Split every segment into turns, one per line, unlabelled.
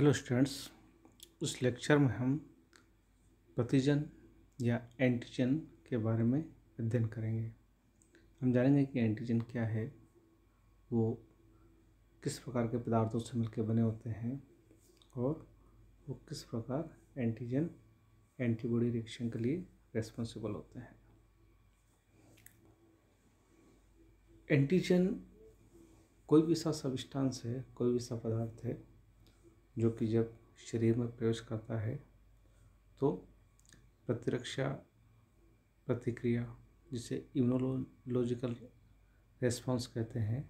hello students उस lecture में हम प्रतिजन या एंटीजन के बारे में अध्ययन करेंगे हम जानेंगे कि एंटीजन क्या है वो किस प्रकार के पदार्थों से मिलकर बने होते हैं और वो किस प्रकार एंटीजन एंटीबॉडी रिएक्शन के लिए रेस्पॉन्सिबल होते हैं एंटीजन कोई भी सा सबिस्टांस है कोई भी सा पदार्थ है जो कि जब शरीर में प्रवेश करता है तो प्रतिरक्षा प्रतिक्रिया जिसे इम्यूनोलॉजिकल रेस्पॉन्स कहते हैं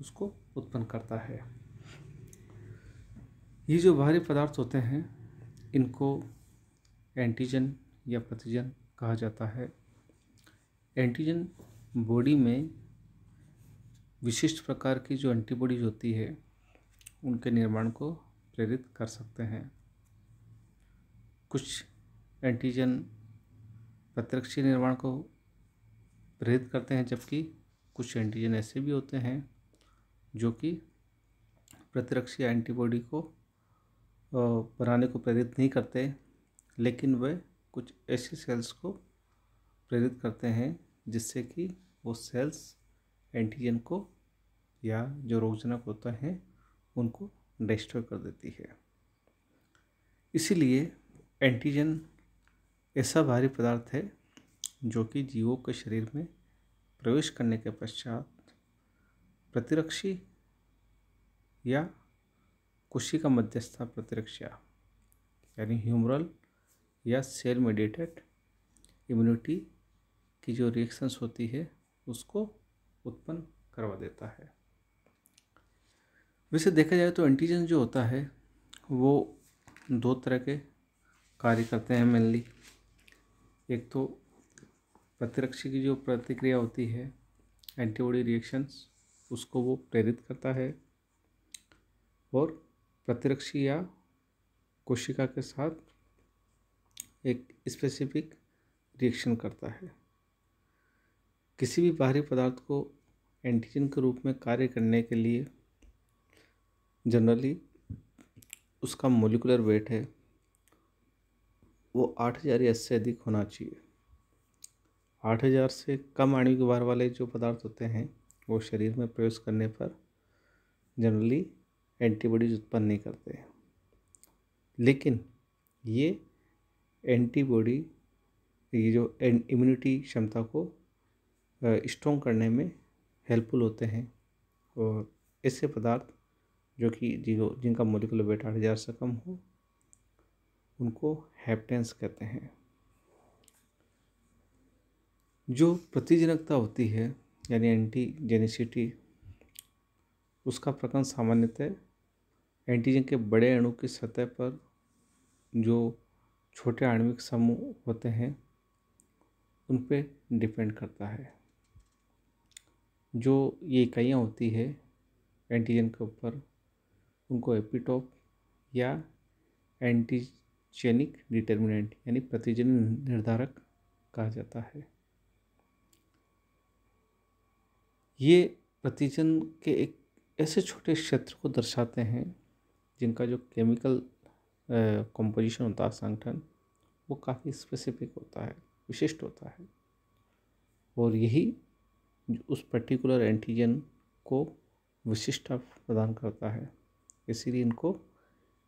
उसको उत्पन्न करता है ये जो बाहरी पदार्थ होते हैं इनको एंटीजन या प्रतिजन कहा जाता है एंटीजन बॉडी में विशिष्ट प्रकार की जो एंटीबॉडीज होती है उनके निर्माण को प्रेरित कर सकते हैं कुछ एंटीजन प्रत्यक्षी निर्माण को प्रेरित करते हैं जबकि कुछ एंटीजन ऐसे भी होते हैं जो कि प्रतिरक्षी एंटीबॉडी को बनाने को प्रेरित नहीं करते लेकिन वे कुछ ऐसे सेल्स को प्रेरित करते हैं जिससे कि वो सेल्स एंटीजन को या जो रोगजनक होता है उनको डिस्ट्रॉय कर देती है इसीलिए एंटीजन ऐसा भारी पदार्थ है जो कि जीवों के शरीर में प्रवेश करने के पश्चात प्रतिरक्षी या कुशी का मध्यस्था प्रतिरक्षा यानी ह्यूमरल या सेल मेडिएटेड इम्यूनिटी की जो रिएक्शंस होती है उसको उत्पन्न करवा देता है वैसे देखा जाए तो एंटीजन जो होता है वो दो तरह के कार्य करते हैं मेनली एक तो प्रतिरक्षी की जो प्रतिक्रिया होती है एंटीबॉडी रिएक्शंस उसको वो प्रेरित करता है और प्रतिरक्षी या कोशिका के साथ एक स्पेसिफिक रिएक्शन करता है किसी भी बाहरी पदार्थ को एंटीजन के रूप में कार्य करने के लिए जनरली उसका मोलिकुलर वेट है वो आठ हज़ार या इससे अधिक होना चाहिए आठ हज़ार से कम आणविक भार वाले जो पदार्थ होते हैं वो शरीर में प्रवेश करने पर जनरली एंटीबॉडीज उत्पन्न नहीं करते हैं लेकिन ये एंटीबॉडी ये जो इम्यूनिटी क्षमता को स्ट्रॉन्ग करने में हेल्पफुल होते हैं और ऐसे पदार्थ जो कि जिनको जिनका मोलिकुलर वेट आठ हज़ार से कम हो उनको हैप्टेंस कहते हैं जो प्रतिजनकता होती है यानी एंटीजेनिसिटी उसका प्रकरण सामान्यतः एंटीजन के बड़े अणु की सतह पर जो छोटे आणविक समूह होते हैं उन पर डिपेंड करता है जो ये इकाइयाँ होती है एंटीजन के ऊपर उनको एपिटोप या एंटीजेनिक डिटर्मिनेंट यानी प्रतिजन निर्धारक कहा जाता है ये प्रतिजन के एक ऐसे छोटे क्षेत्र को दर्शाते हैं जिनका जो केमिकल कंपोजिशन होता है संगठन वो काफ़ी स्पेसिफिक होता है विशिष्ट होता है और यही उस पर्टिकुलर एंटीजन को विशिष्टता प्रदान करता है इसीलिए इनको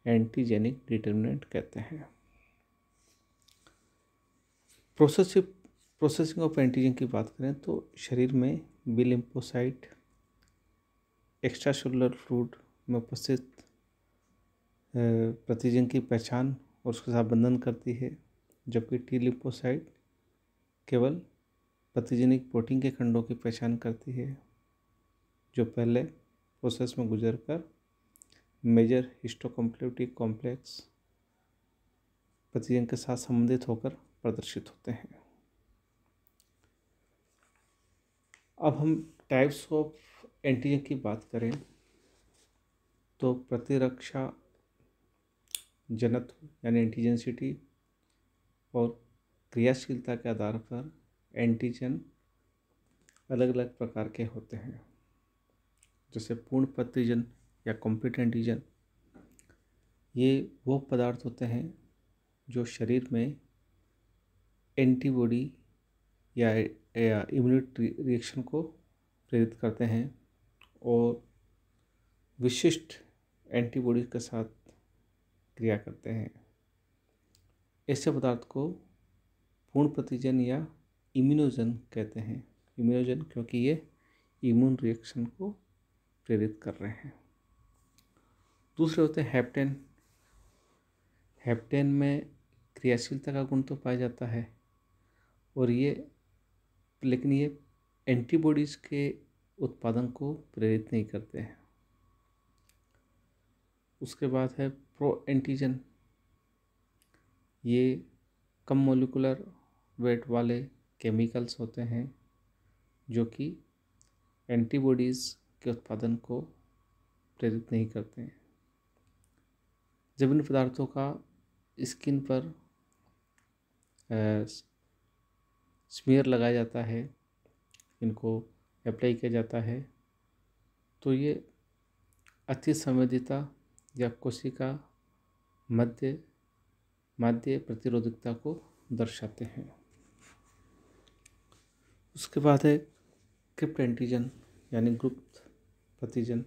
एंटीजेनिक डिटर्मिनेंट कहते हैं प्रोसेसिव प्रोसेसिंग ऑफ एंटीजन की बात करें तो शरीर में बिलिम्पोसाइट एक्स्ट्रा सेलुलर फ्लूड में उपस्थित प्रतिजन की पहचान और उसके साथ बंधन करती है जबकि टी लिम्पोसाइट केवल प्रतिजनिक प्रोटीन के खंडों की पहचान करती है जो पहले प्रोसेस में गुजर कर मेजर हिस्टोकम्प्लेटिव कॉम्प्लेक्स प्रतिजन के साथ संबंधित होकर प्रदर्शित होते हैं अब हम टाइप्स ऑफ एंटीजन की बात करें तो प्रतिरक्षा जनत्व यानी एंटीजेंसिटी और क्रियाशीलता के आधार पर एंटीजन अलग अलग प्रकार के होते हैं जैसे पूर्ण प्रतिजन या कॉम्पिट एंटीजन ये वो पदार्थ होते हैं जो शरीर में एंटीबॉडी या, या रिएक्शन को प्रेरित करते हैं और विशिष्ट एंटीबॉडी के साथ क्रिया करते हैं ऐसे पदार्थ को पूर्ण प्रतिजन या इम्यूनोजन कहते हैं इम्यूनोजन क्योंकि ये इम्यून रिएक्शन को प्रेरित कर रहे हैं दूसरे होते हैं हेप्टेन हैप्टेन में क्रियाशीलता का गुण तो पाया जाता है और ये लेकिन ये एंटीबॉडीज़ के उत्पादन को प्रेरित नहीं करते हैं उसके बाद है प्रो एंटीजन ये कम मोलिकुलर वेट वाले केमिकल्स होते हैं जो कि एंटीबॉडीज़ के उत्पादन को प्रेरित नहीं करते हैं इन पदार्थों का स्किन पर स्मेयर लगाया जाता है इनको अप्लाई किया जाता है तो ये अति संवेदिता या कोशिका मध्य माध्य प्रतिरोधकता को दर्शाते हैं उसके बाद है क्रिप्ट एंटीजन यानी गुप्त प्रतिजन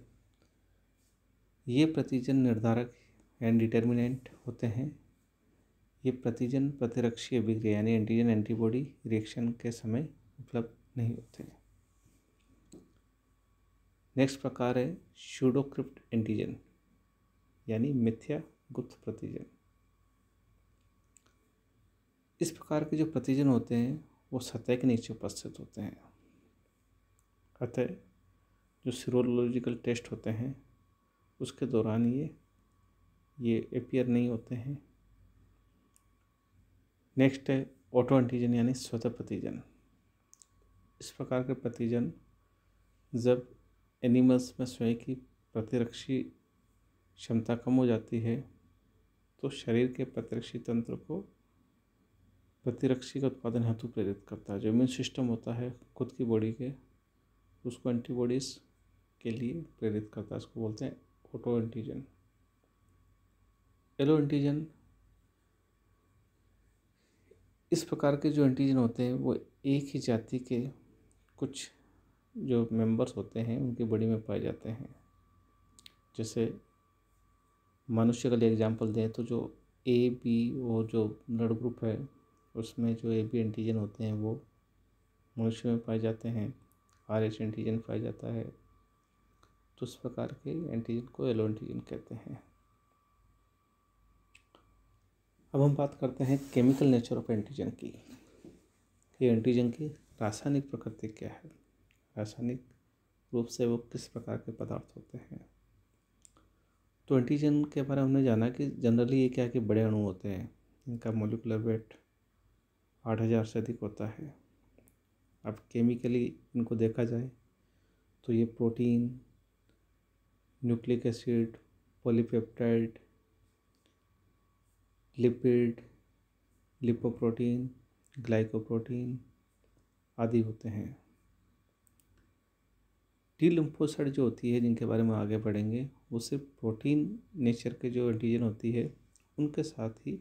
ये प्रतिजन निर्धारक एंड डिटर्मिनेंट होते हैं ये प्रतिजन प्रतिरक्षी अभिक्रिया यानी एंटीजन एंटीबॉडी रिएक्शन के समय उपलब्ध नहीं होते नेक्स्ट प्रकार है शूडोक्रिप्ट एंटीजन यानी मिथ्या गुप्त प्रतिजन इस प्रकार के जो प्रतिजन होते हैं वो सतह के नीचे उपस्थित होते हैं अतः जो सीरोलॉजिकल टेस्ट होते हैं उसके दौरान ये ये अपियर नहीं होते हैं नेक्स्ट है ऑटो एंटीजन यानी स्वतः प्रतिजन इस प्रकार के प्रतिजन जब एनिमल्स में स्वयं की प्रतिरक्षी क्षमता कम हो जाती है तो शरीर के प्रतिरक्षी तंत्र को प्रतिरक्षी का उत्पादन हेतु प्रेरित करता है जो इम्यून सिस्टम होता है खुद की बॉडी के उसको एंटीबॉडीज़ के लिए प्रेरित करता है उसको बोलते हैं ऑटो एंटीजन एलो एंटीजन इस प्रकार के जो एंटीजन होते हैं वो एक ही जाति के कुछ जो मेंबर्स होते हैं उनकी बॉडी में पाए जाते हैं जैसे मनुष्य का लिए एग्जांपल दें तो जो ए बी वो जो ब्लड ग्रुप है उसमें जो ए बी एंटीजन होते हैं वो मनुष्य में पाए जाते हैं आर एच एंटीजन पाया जाता है तो उस प्रकार के एंटीजन को एलो एंटीजन कहते हैं अब हम बात करते हैं केमिकल नेचर ऑफ एंटीजन की ये एंटीजन की रासायनिक प्रकृति क्या है रासायनिक रूप से वो किस प्रकार के पदार्थ होते हैं तो एंटीजन के बारे में हमने जाना कि जनरली ये क्या कि बड़े अणु होते हैं इनका मोलिकुलर वेट आठ हज़ार से अधिक होता है अब केमिकली इनको देखा जाए तो ये protein nucleic acid polypeptide lipid lipoprotein glycoprotein आदि होते हैं टी लिम्फोसाइड जो होती है जिनके बारे में आगे बढ़ेंगे वो सिर्फ प्रोटीन नेचर के जो एंटीजन होती है उनके साथ ही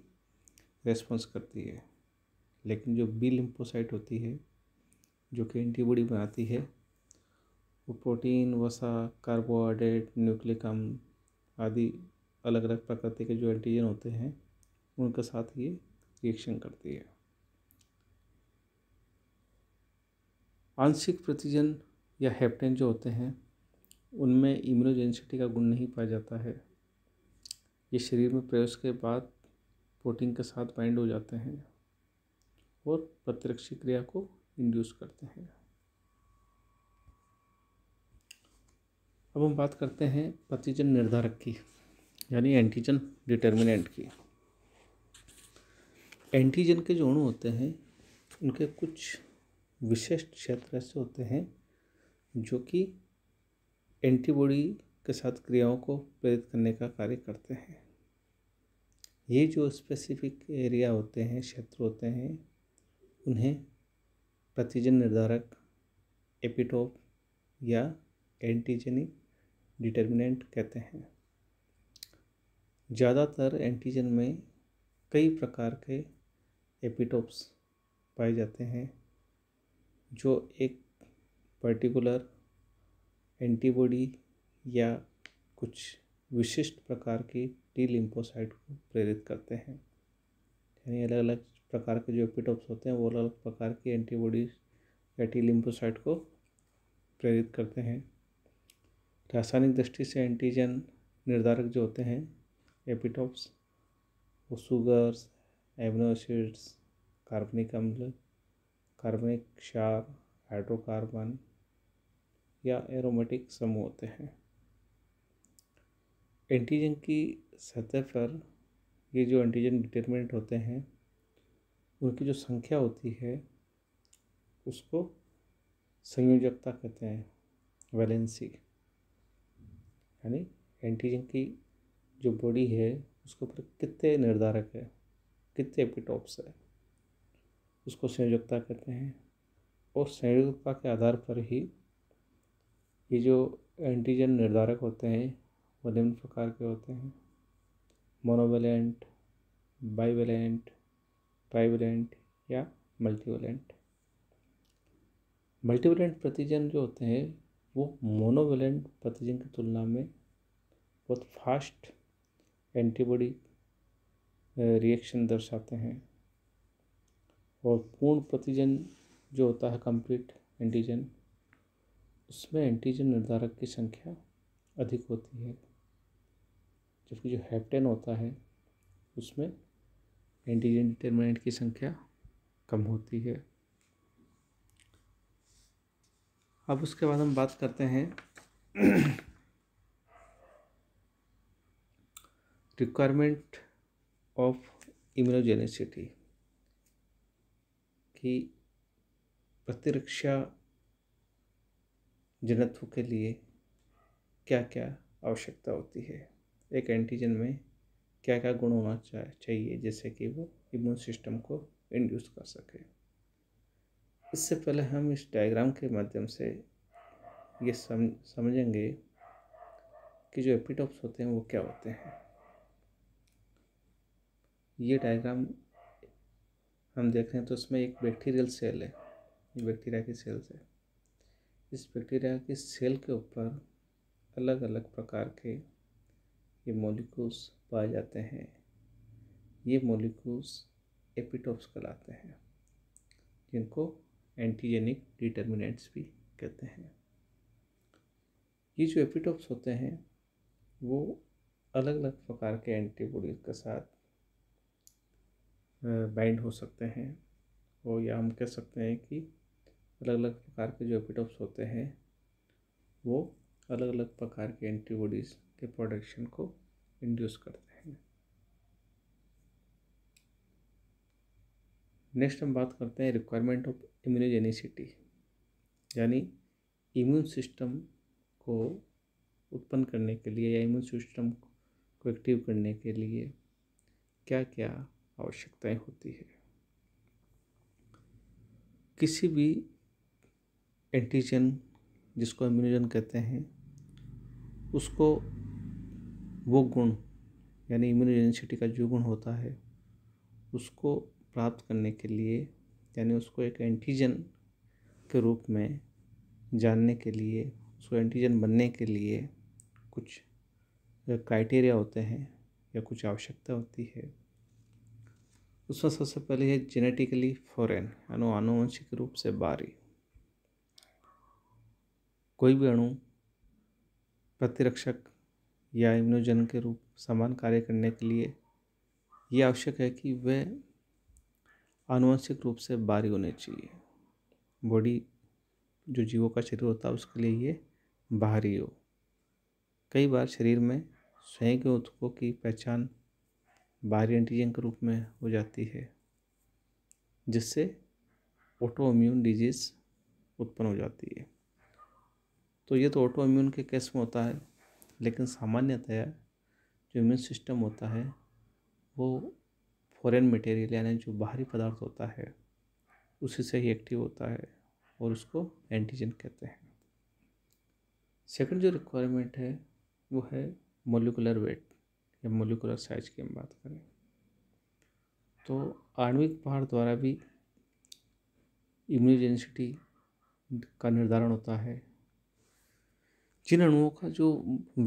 रेस्पॉन्स करती है लेकिन जो बी लिम्फोसाइट होती है जो कि एंटीबॉडी बनाती है वो प्रोटीन वसा कार्बोहाइड्रेट न्यूक्लिकम आदि अलग अलग प्रकृति के जो एंटीजन होते हैं उनके साथ ये रिएक्शन करती है आंशिक प्रतिजन या हेप्टेन जो होते हैं उनमें इम्यूनोजेंसिटी का गुण नहीं पाया जाता है ये शरीर में प्रवेश के बाद प्रोटीन के साथ बाइंड हो जाते हैं और प्रतिरक्षी क्रिया को इंड्यूस करते हैं अब हम बात करते हैं प्रतिजन निर्धारक की यानी एंटीजन डिटर्मिनेंट की एंटीजन के जो अणु होते हैं उनके कुछ विशिष्ट क्षेत्र ऐसे होते हैं जो कि एंटीबॉडी के साथ क्रियाओं को प्रेरित करने का कार्य करते हैं ये जो स्पेसिफिक एरिया होते हैं क्षेत्र होते हैं उन्हें प्रतिजन निर्धारक एपिटोप या एंटीजेनिक डिटर्मिनेंट कहते हैं ज़्यादातर एंटीजन में कई प्रकार के एपिटोप्स पाए जाते हैं जो एक पर्टिकुलर एंटीबॉडी या कुछ विशिष्ट प्रकार की टी लिम्फोसाइट को प्रेरित करते हैं यानी अलग अलग प्रकार के जो एपिटोप्स होते हैं वो अलग अलग प्रकार की एंटीबॉडीज या टी लिम्फोसाइट को प्रेरित करते हैं रासायनिक दृष्टि से एंटीजन निर्धारक जो होते हैं एपिटोप्स वो सुगर्स एमिनो एसिड्स कार्बनिक अम्ल कार्बनिक क्षार हाइड्रोकार्बन या एरोमेटिक समूह होते हैं एंटीजन की सतह पर ये जो एंटीजन डिटर्मिनेंट होते हैं उनकी जो संख्या होती है उसको संयोजकता कहते हैं वैलेंसी यानी एंटीजन की जो बॉडी है उसके ऊपर कितने निर्धारक है कितने एपिटोप्स है उसको संयोजकता कहते हैं और संयोजकता के आधार पर ही ये जो एंटीजन निर्धारक होते हैं वो निम्न प्रकार के होते हैं मोनोवेलेंट बाइवेलेंट ट्राइवेलेंट या मल्टीवेलेंट मल्टीवेलेंट प्रतिजन जो होते हैं वो मोनोवेलेंट प्रतिजन की तुलना में बहुत फास्ट एंटीबॉडी रिएक्शन दर्शाते हैं और पूर्ण प्रतिजन जो होता है कंप्लीट एंटीजन उसमें एंटीजन निर्धारक की संख्या अधिक होती है जबकि जो हैप्टेन होता है उसमें एंटीजन डिटर्मिनेंट की संख्या कम होती है अब उसके बाद हम बात करते हैं रिक्वायरमेंट ऑफ इम्यूनोजेनिसिटी कि प्रतिरक्षा जनत्व के लिए क्या क्या आवश्यकता होती है एक एंटीजन में क्या क्या गुण होना चाहिए जैसे कि वो इम्यून सिस्टम को इंड्यूस कर सके इससे पहले हम इस डायग्राम के माध्यम से ये समझेंगे कि जो एपिटॉप्स होते हैं वो क्या होते हैं ये डायग्राम हम देख रहे हैं तो उसमें एक बैक्टीरियल सेल है ये बैक्टीरिया की सेल्स है इस बैक्टीरिया की सेल के ऊपर अलग अलग प्रकार के ये मोलिकूल्स पाए जाते हैं ये मोलिकूल्स एपिटोप्स कहलाते हैं जिनको एंटीजेनिक डिटर्मिनेंट्स भी कहते हैं ये जो एपिटोप्स होते हैं वो अलग अलग प्रकार के एंटीबॉडीज़ के साथ बाइंड हो सकते हैं और या हम कह सकते हैं कि अलग अलग प्रकार के जो एपिटॉप्स होते हैं वो अलग अलग प्रकार के एंटीबॉडीज़ के प्रोडक्शन को इंड्यूस करते हैं नेक्स्ट हम बात करते हैं रिक्वायरमेंट ऑफ इम्यूनोजेनिसिटी यानी इम्यून सिस्टम को उत्पन्न करने के लिए या इम्यून सिस्टम को एक्टिव करने के लिए क्या क्या आवश्यकताएं होती है किसी भी एंटीजन जिसको इम्यूनोजन कहते हैं उसको वो गुण यानी इम्यूनोजेंसिटी का जो गुण होता है उसको प्राप्त करने के लिए यानी उसको एक एंटीजन के रूप में जानने के लिए उसको एंटीजन बनने के लिए कुछ क्राइटेरिया होते हैं या कुछ आवश्यकता होती है उसमें सबसे पहले है जेनेटिकली फॉरेन यानी आनुवंशिक रूप से बारी कोई भी अणु प्रतिरक्षक या इम्यूनोजन के रूप समान कार्य करने के लिए ये आवश्यक है कि वे आनुवंशिक रूप से बारी होने चाहिए बॉडी जो जीवों का शरीर होता है उसके लिए ये बाहरी हो कई बार शरीर में स्वयं के उत्कों की पहचान बाहरी एंटीजन के रूप में हो जाती है जिससे ऑटोइम्यून डिजीज़ उत्पन्न हो जाती है तो ये तो ऑटोइम्यून के केस में होता है लेकिन सामान्यतया जो इम्यून सिस्टम होता है वो फॉरेन मटेरियल यानी जो बाहरी पदार्थ होता है उसी से ही एक्टिव होता है और उसको एंटीजन कहते हैं सेकंड जो रिक्वायरमेंट है वो है मोलिकुलर वेट या मोलिकुलर साइज की हम बात करें तो आणविक भार द्वारा भी इम्यूनोजेंसिटी का निर्धारण होता है जिन अणुओं का जो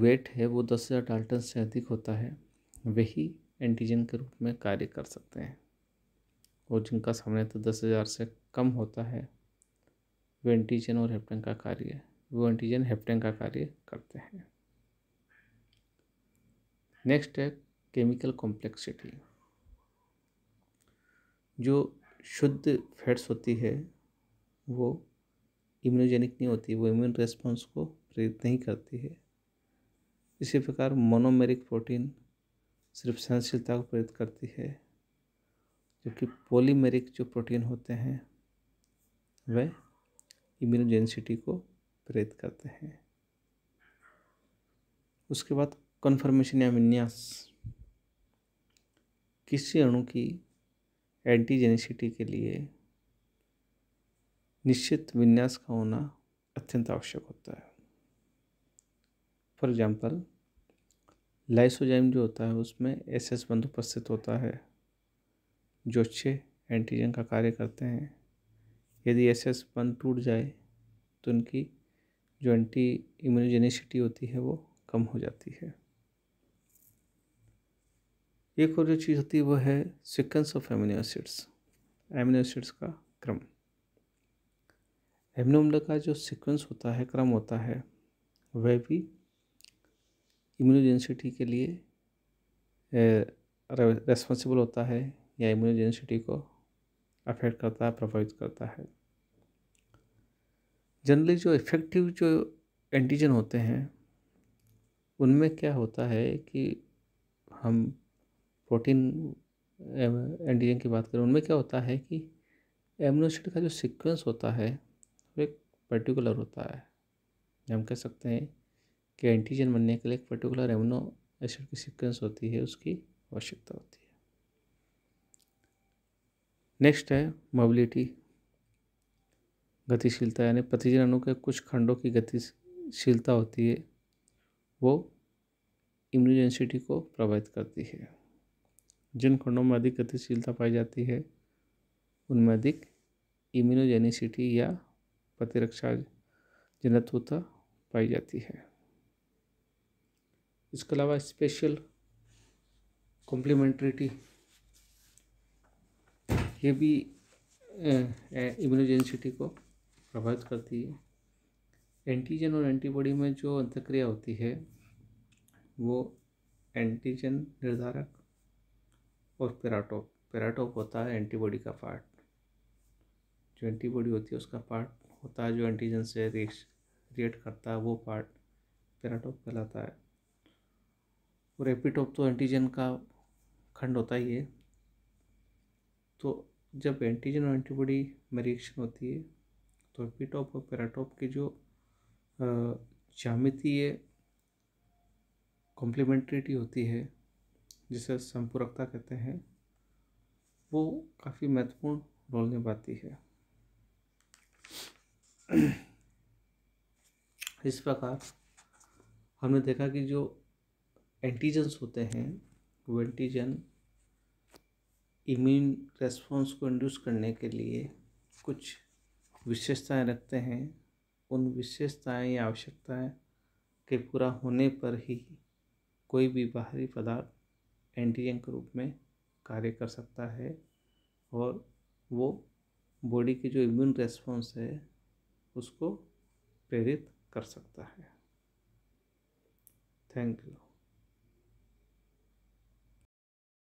वेट है वो दस हज़ार डाल्टन से अधिक होता है वही एंटीजन के रूप में कार्य कर सकते हैं और जिनका सामने तो दस हज़ार से कम होता है वो एंटीजन और हेप्टन का कार्य वो एंटीजन हेप्टन का कार्य करते हैं नेक्स्ट है केमिकल कॉम्प्लेक्सिटी जो शुद्ध फैट्स होती है वो इम्यूनोजेनिक नहीं होती वो इम्यून रेस्पॉन्स को प्रेरित नहीं करती है इसी प्रकार मोनोमेरिक प्रोटीन सिर्फ सहनशीलता को प्रेरित करती है जबकि पॉलीमेरिक जो प्रोटीन होते हैं वह इम्यूनोजेनिसिटी को प्रेरित करते हैं उसके बाद कन्फर्मेशन या विन्यास किसी अणु की एंटीजेनिसिटी के लिए निश्चित विन्यास का होना अत्यंत आवश्यक होता है फॉर एग्जांपल लाइसोजाइम जो होता है उसमें एस एस बंद उपस्थित होता है जो अच्छे एंटीजन का कार्य करते हैं यदि एस एस बंद टूट जाए तो उनकी जो एंटी इम्यूनोजेनिसिटी होती है वो कम हो जाती है एक और जो चीज़ होती है वह है sequence of amino acids amino acids का क्रम एमिनो अम्ल का जो सीक्वेंस होता है क्रम होता है वह भी इम्यूनोजेंसिटी के लिए रेस्पॉन्सिबल होता है या इम्यूनोजेंसिटी को अफेक्ट करता है प्रभावित करता है जनरली जो इफ़ेक्टिव जो एंटीजन होते हैं उनमें क्या होता है कि हम प्रोटीन एंटीजन की बात करें उनमें क्या होता है कि एमिनोसिड का जो सीक्वेंस होता है वो एक पर्टिकुलर होता है हम कह सकते हैं कि एंटीजन बनने के लिए एक पर्टिकुलर एमिनो एसिड की सीक्वेंस होती है उसकी आवश्यकता होती है नेक्स्ट है मोबिलिटी गतिशीलता यानी प्रतिजन अणु के कुछ खंडों की गतिशीलता होती है वो इम्यूजेंसिटी को प्रभावित करती है जिन खंडों में अधिक गतिशीलता पाई जाती है उनमें अधिक इम्यूनोजेनिसिटी या प्रतिरक्षा जनत्वता पाई जाती है इसके अलावा स्पेशल कॉम्प्लीमेंट्रिटी ये भी इम्यूनोजेनिसिटी को प्रभावित करती है एंटीजन और एंटीबॉडी में जो अंतक्रिया होती है वो एंटीजन निर्धारक और पेराटोप पेराटोप होता है एंटीबॉडी का पार्ट जो एंटीबॉडी होती है उसका पार्ट होता है जो एंटीजन से रिएक्ट करता है वो पार्ट पेराटोप कहलाता है और एपिटोप तो एंटीजन का खंड होता ही है तो जब एंटीजन और एंटीबॉडी में रिएक्शन होती है तो एपिटोप और पेराटोप के जो जामितीय कॉम्प्लीमेंट्रिटी होती है जिसे संपूरकता कहते हैं वो काफ़ी महत्वपूर्ण रोल निभाती है इस प्रकार हमने देखा कि जो एंटीजन्स होते हैं वो एंटीजन इम्यून रेस्पॉन्स को इंड्यूस करने के लिए कुछ विशेषताएं रखते हैं उन विशेषताएं या आवश्यकताएं के पूरा होने पर ही कोई भी बाहरी पदार्थ एंटीजन के रूप में कार्य कर सकता है और वो बॉडी के जो इम्यून रेस्पॉन्स है उसको प्रेरित कर सकता है थैंक यू